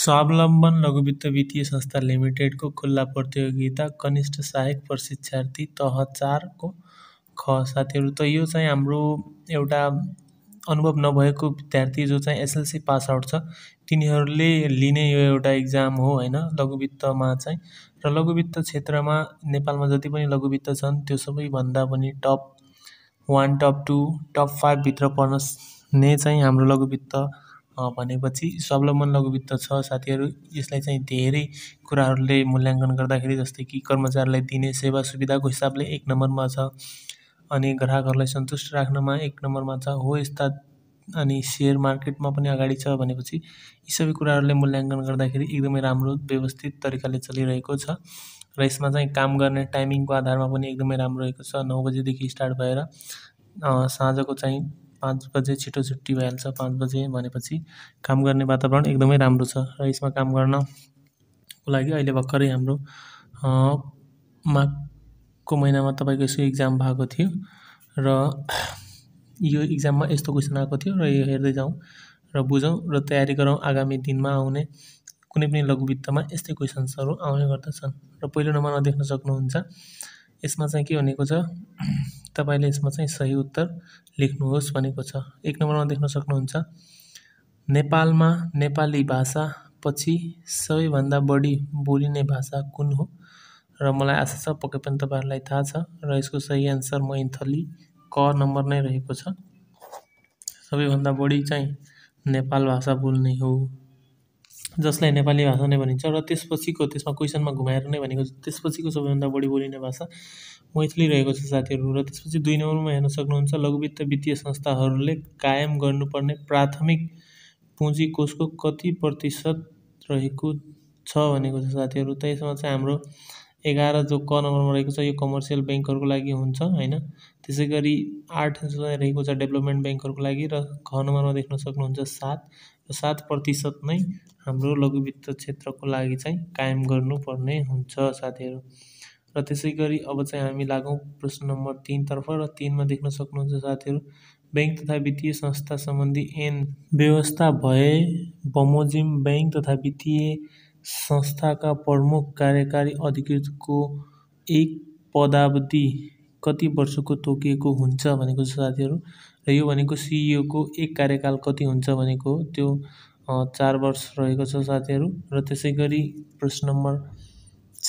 स्वावलम्बन लघुवित्त वित्तीय संस्था लिमिटेडको खुल्ला प्रतियोगिता कनिष्ठ सहायक प्रशिक्षार्थी तह चारको ख साथीहरू त यो चाहिँ हाम्रो एउटा अनुभव नभएको विद्यार्थी जो चाहिँ एसएलसी पास आउट छ तिनीहरूले लिने यो एउटा इक्जाम हो होइन लघुवित्तमा चाहिँ र लघुवित्त क्षेत्रमा नेपालमा जति पनि लघुवित्त छन् त्यो सबैभन्दा पनि top one top two top फाइभभित्र नै चाहिँ हाम्रो लघुवित्त भनेपछि स्वावलम्बन लघुवित्त छ साथीहरू यसलाई चाहिँ धेरै कुराहरूले मूल्याङ्कन गर्दाखेरि जस्तै कि कर्मचारीलाई दिने सेवा सुविधाको हिसाबले एक नम्बरमा छ अनि ग्राहकहरूलाई सन्तुष्ट राख्नमा एक नम्बरमा छ हो यस्ता अनि सेयर मार्केटमा पनि अगाडि छ भनेपछि यी सबै कुराहरूले मूल्याङ्कन गर्दाखेरि एकदमै राम्रो व्यवस्थित तरिकाले चलिरहेको छ र यसमा चाहिँ काम गर्ने टाइमिङको आधारमा पनि एकदमै राम्रो रहेको छ नौ बजीदेखि स्टार्ट भएर साँझको चाहिँ पाँच बजे छिटो छुट्टी भइहाल्छ पाँच बजे भनेपछि काम गर्ने वातावरण एकदमै राम्रो छ र यसमा काम गर्नको लागि अहिले भर्खरै हाम्रो माघको महिनामा तपाईँको यसो इक्जाम भएको थियो र यो इक्जाममा यस्तो क्वेसन आएको थियो र यो हेर्दै जाउँ र बुझौँ र तयारी गरौँ आगामी दिनमा आउने कुनै पनि लघुवित्तमा यस्तै क्वेसन्सहरू आउने गर्दछन् र पहिलो नम्बरमा देख्न सक्नुहुन्छ यसमा चाहिँ के भनेको छ तपाईँले यसमा चाहिँ सही उत्तर लेख्नुहोस् भनेको छ एक नम्बरमा देख्न सक्नुहुन्छ नेपालमा नेपाली भाषा पछि सबैभन्दा बढी बोलिने भाषा कुन हो र मलाई आशा छ पक्कै पनि तपाईँहरूलाई थाहा छ र यसको सही एन्सर मैथली क नम्बर नै रहेको छ सबैभन्दा बढी चाहिँ नेपाल भाषा बोल्ने हो जसलाई नेपाली भाषा नै भनिन्छ र त्यसपछिको त्यसमा क्वेसनमा घुमाएर नै भनेको त्यसपछिको सबैभन्दा बढी बोलिने भाषा मैथिली रहेको छ साथीहरू र त्यसपछि दुई नम्बरमा हेर्न सक्नुहुन्छ लघुवित्त वित्तीय संस्थाहरूले कायम गर्नुपर्ने प्राथमिक पुँजी कोषको कति प्रतिशत रहेको छ भनेको छ साथीहरू त यसमा चाहिँ हाम्रो एघार जो क नम्बरमा रहेको छ यो कमर्सियल ब्याङ्कहरूको लागि हुन्छ होइन त्यसै गरी आठ जुन रहेको छ डेभलपमेन्ट ब्याङ्कहरूको लागि र घ नम्बरमा देख्न सक्नुहुन्छ सात र सात प्रतिशत नै हाम्रो लघु वित्त क्षेत्रको लागि चाहिँ कायम गर्नुपर्ने हुन्छ साथीहरू र त्यसै गरी अब चाहिँ हामी लागौँ प्रश्न नम्बर तिनतर्फ र तिनमा देख्न सक्नुहुन्छ साथीहरू ब्याङ्क तथा वित्तीय संस्था सम्बन्धी एन व्यवस्था भए बमोजिम ब्याङ्क तथा वित्तीय संस्थाका प्रमुख कार्यकारी अधिकृतको एक पदावधि कति वर्षको तोकिएको हुन्छ भनेको छ साथीहरू र यो भनेको सिइओको एक कार्यकाल कति हुन्छ भनेको त्यो चार वर्ष रहेको छ साथीहरू र त्यसै गरी प्रश्न नम्बर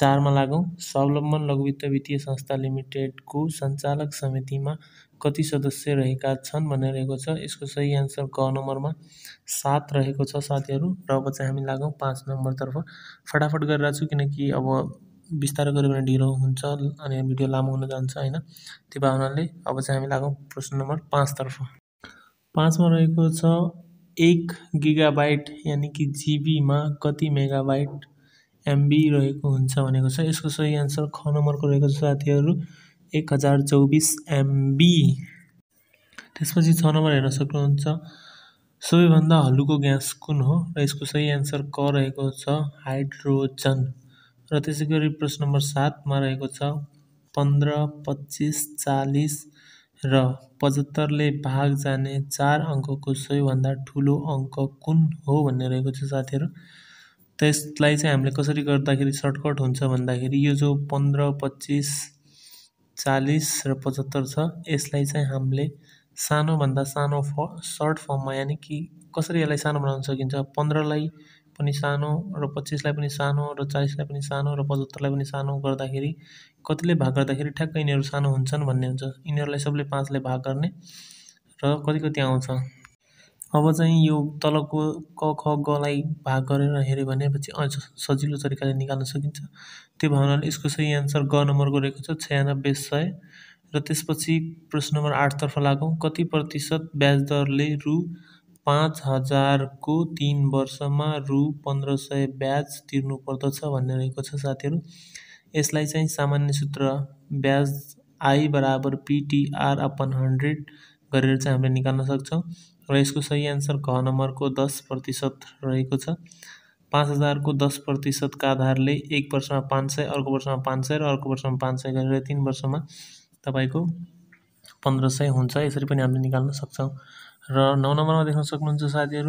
चारमा लागौँ स्वावलम्बन लघुवित्त वित्तीय संस्था लिमिटेडको सञ्चालक समितिमा कति सदस्य रहेका छन् भनेर रहेको छ यसको सही एन्सर क नम्बरमा सात रहेको छ साथीहरू र अब चाहिँ हामी लागौँ पाँच नम्बरतर्फ फटाफट गरिरहेको छु किनकि अब बिस्तारै गऱ्यो भने ढिलो हुन्छ अनि भिडियो लामो हुन जान्छ होइन त्यो भावनाले अब चाहिँ हामी लागौँ प्रश्न नम्बर पाँचतर्फ पाँचमा रहेको छ एक गिगाबाइट यानि कि जिबीमा कति मेगाबाइट एमबी रहेको हुन्छ भनेको छ यसको सही एन्सर ख नम्बरको रहेको छ साथीहरू एक हजार चौबिस एमबी त्यसपछि छ नम्बर हेर्न सक्नुहुन्छ सबैभन्दा हलुको ग्यास कुन हो र यसको सही एन्सर क रहेको छ हाइड्रोजन र त्यसै गरी प्रश्न नम्बर सातमा रहेको छ पन्ध्र पच्चिस चालिस र पचहत्तरले भाग जाने चार अङ्कको सबैभन्दा ठुलो अङ्क कुन हो भन्ने रहेको छ साथीहरू त्यसलाई चाहिँ हामीले कसरी गर्दाखेरि सर्टकट हुन्छ भन्दाखेरि यो जो पन्ध्र पच्चिस चालिस र पचहत्तर छ यसलाई चाहिँ हामीले सानोभन्दा सानो फ सर्ट फर्ममा यानि कि कसरी यसलाई सानो बनाउन सकिन्छ पन्ध्रलाई पनि सानो र पच्चिसलाई पनि सानो र चालिसलाई पनि सानो र पचहत्तरलाई पनि सानो गर्दाखेरि कतिले भाग गर्दाखेरि ठ्याक्क यिनीहरू सानो हुन्छन् भन्ने हुन्छ यिनीहरूलाई सबले पाँचले भाग गर्ने र कति कति आउँछ अब चाहिँ यो तलको क ख गलाई भाग गरेर हेऱ्यो भनेपछि अझ सजिलो तरिकाले निकाल्न सकिन्छ त्यो भावनाले यसको सही एन्सर ग नम्बरको रहेको छ छयानब्बे सय र त्यसपछि प्रश्न नम्बर आठतर्फ लागौँ कति प्रतिशत ब्याज दरले रु पाँच हजारको तिन वर्षमा रु पन्ध्र सय ब्याज तिर्नुपर्दछ भन्ने रहेको छ साथीहरू यसलाई चाहिँ सामान्य सूत्र ब्याज आई बराबर पिटिआर अपन हन्ड्रेड गरेर चाहिँ हामीले निकाल्न सक्छौँ र यसको सही आन्सर घ को दस प्रतिशत रहे पांच हज़ार को दस प्रतिशत का आधार ने एक वर्ष सौ पाँच वर्ष में पांच पाँच अर्क वर्ष में पांच पाँच कर तीन वर्ष में तब को पंद्रह सौ हो इस हम निकाल्न सौ र नौ में देखना सकूँ साथी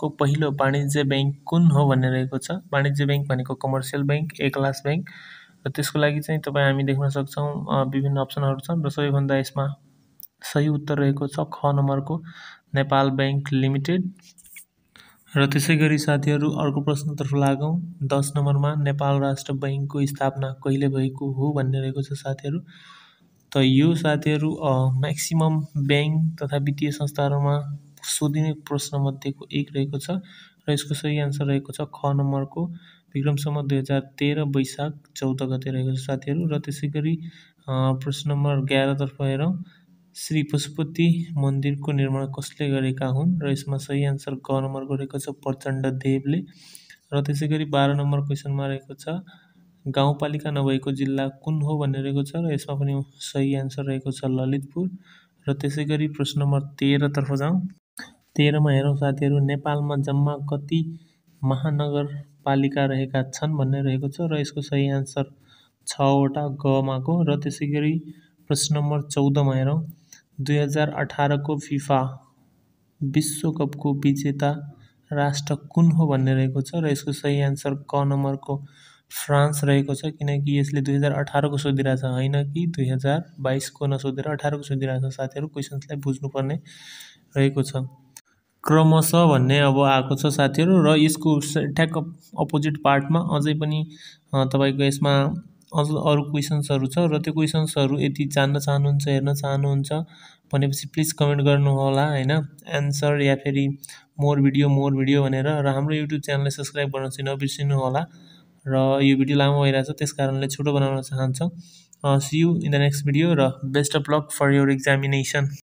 को पेलो वाणिज्य बैंक कौन हो भाई रहे वाणिज्य बैंक भनेको commercial bank A class bank र को लगी तब हम देखना सकता विभिन्न अप्सन सब र इसमें सही उत्तर रहेको छ ख नम्बरको नेपाल ब्याङ्क लिमिटेड र त्यसै गरी साथीहरू अर्को प्रश्नतर्फ लागौँ दस नम्बरमा नेपाल राष्ट्र बैङ्कको स्थापना कहिले भएको हो भन्ने रहेको छ साथीहरू त यो साथीहरू म्याक्सिमम् ब्याङ्क तथा वित्तीय संस्थाहरूमा सोधिने प्रश्नमध्येको एक रहेको छ र यसको सही आन्सर रहेको छ ख नम्बरको विक्रमसम्म दुई हजार तेह्र वैशाख चौध गते रहेको छ साथीहरू र त्यसै गरी प्रश्न नम्बर एघारतर्फ हेरौँ श्री पशुपति मन्दिरको निर्माण कसले गरेका हुन् र यसमा सही आन्सर ग नम्बर गरेको छ प्रचण्ड देवले र त्यसै गरी बाह्र नम्बर क्वेसनमा रहेको छ गाउँपालिका नभएको जिल्ला कुन हो भन्ने रहेको छ र यसमा पनि सही आन्सर रहेको छ ललितपुर र त्यसै गरी प्रश्न नम्बर तेह्रतर्फ जाउँ तेह्रमा हेरौँ साथीहरू नेपालमा जम्मा कति महानगरपालिका रहेका छन् भन्ने रहेको छ र यसको सही आन्सर छवटा गमाको र त्यसै गरी प्रश्न नम्बर चौधमा हेरौँ को फिफा विश्वकपको विजेता राष्ट्र कुन हो भन्ने रहेको छ र यसको सही एन्सर क नम्बरको फ्रान्स रहेको छ किनकि यसले दुई हजार अठारको सोधिरहेछ होइन कि दुई हजार बाइसको नसोधेर अठारको सोधिरहेछ साथीहरू क्वेसन्सलाई बुझ्नुपर्ने रहेको छ क्रमशः भन्ने अब आएको छ साथीहरू र यसको ठ्याक्क अपोजिट पार्टमा अझै पनि तपाईँको यसमा अझ अरू क्वेसन्सहरू छ र त्यो क्वेसन्सहरू यदि जान्न चाहनुहुन्छ हेर्न चाहनुहुन्छ भनेपछि प्लिज कमेन्ट गर्नुहोला होइन एन्सर या फेरि मोर भिडियो मोर भिडियो भनेर र हाम्रो युट्युब च्यानललाई सब्सक्राइब गर्न चाहिँ नबिर्सिनु होला र यो भिडियो लामो भइरहेको छ त्यस कारणले छोटो बनाउन चाहन्छौँ see you in the next video र best of luck for your examination